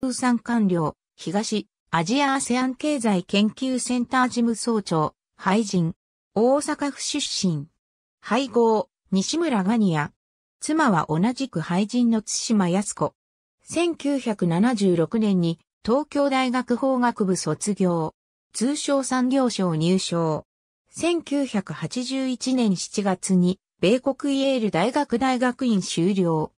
通産官僚、東、アジアアセアン経済研究センター事務総長、廃人、大阪府出身。廃合、西村ガニア。妻は同じく廃人の津島康子。1976年に東京大学法学部卒業。通商産業省入省。1981年7月に米国イェール大学大学院修了。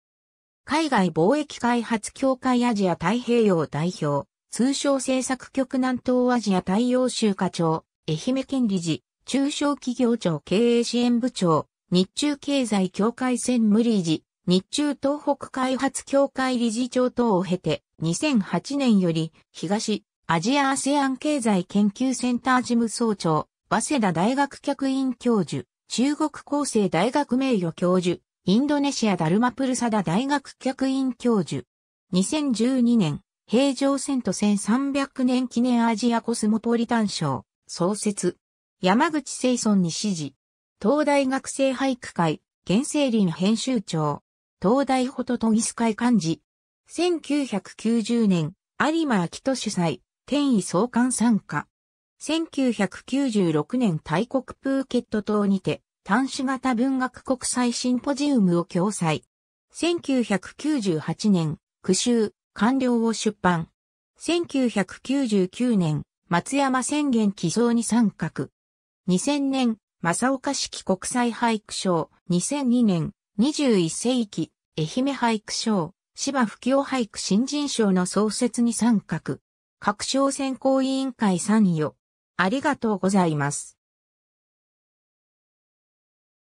海外貿易開発協会アジア太平洋代表、通商政策局南東アジア太陽州課長、愛媛県理事、中小企業庁経営支援部長、日中経済協会専務理事、日中東北開発協会理事長等を経て、2008年より東アジアアセアン経済研究センター事務総長、早稲田大学客員教授、中国厚生大学名誉教授、インドネシアダルマプルサダ大学客員教授。2012年、平城遷都1300年記念アジアコスモポリタン賞、創設。山口清村に指示。東大学生俳句会、原生林編集長。東大ホトトギス会幹事。1990年、有馬明人主催、天意創刊参加。1996年大国プーケット島にて、単子型文学国際シンポジウムを共催。1998年、句集、完了を出版。1999年、松山宣言寄贈に参画。2000年、正岡式国際俳句賞。2002年、21世紀、愛媛俳句賞、芝吹雄俳句新人賞の創設に参画。各賞選考委員会参与。ありがとうございます。